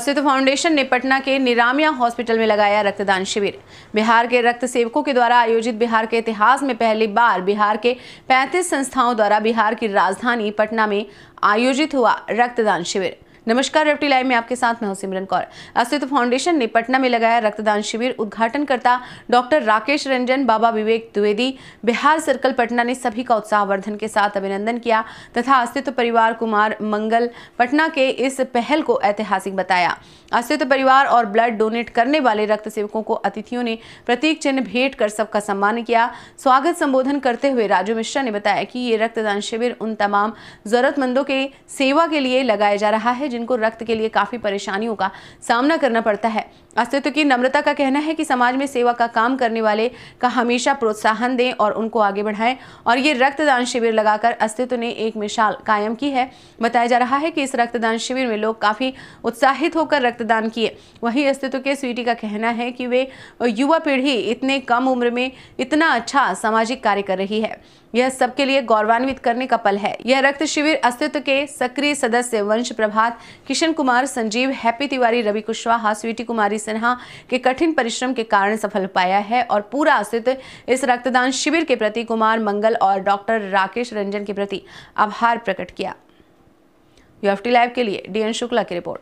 सिद्ध फाउंडेशन ने पटना के निरामिया हॉस्पिटल में लगाया रक्तदान शिविर बिहार के रक्त सेवकों के द्वारा आयोजित बिहार के इतिहास में पहली बार बिहार के 35 संस्थाओं द्वारा बिहार की राजधानी पटना में आयोजित हुआ रक्तदान शिविर नमस्कार रेप्टी लाइव में आपके साथ मैं हूं सिमरन कौर अस्तित्व तो फाउंडेशन ने पटना में लगाया रक्तदान शिविर उद्घाटन करता डॉक्टर राकेश रंजन बाबा विवेक द्विवेदी बिहार सर्कल पटना ने सभी का उत्साहवर्धन के साथ अभिनंदन किया तथा अस्तित्व तो परिवार कुमार मंगल पटना के इस पहल को ऐतिहासिक बताया अस्तित्व तो परिवार और ब्लड डोनेट करने वाले रक्त सेवकों को अतिथियों ने प्रतीक चिन्ह भेंट कर सबका सम्मान किया स्वागत संबोधन करते हुए राजू मिश्रा ने बताया कि ये रक्तदान शिविर उन तमाम जरूरतमंदों के सेवा के लिए लगाया जा रहा है जिनको रक्त के लिए काफ़ी परेशानियों का सामना करना पड़ता है अस्तित्व की नम्रता का कहना है कि समाज में सेवा का काम करने वाले का हमेशा प्रोत्साहन दें और उनको आगे बढ़ाएं और ये रक्तदान शिविर लगाकर अस्तित्व ने एक मिसाल कायम की है बताया जा रहा है कि इस रक्तदान शिविर में लोग काफ़ी उत्साहित होकर रक्तदान किए वहीं अस्तित्व के स्वीटी का कहना है कि वे युवा पीढ़ी इतने कम उम्र में इतना अच्छा सामाजिक कार्य कर रही है यह सबके लिए गौरवान्वित करने का पल है यह रक्त शिविर अस्तित्व के सक्रिय सदस्य वंश प्रभात किशन कुमार संजीव हैप्पी तिवारी रवि कुशवाहा स्वीटी कुमारी सिन्हा के कठिन परिश्रम के कारण सफल पाया है और पूरा अस्तित्व इस रक्तदान शिविर के प्रति कुमार मंगल और डॉक्टर राकेश रंजन के प्रति आभार प्रकट किया यूएफटी लाइव के लिए डीएन शुक्ला की रिपोर्ट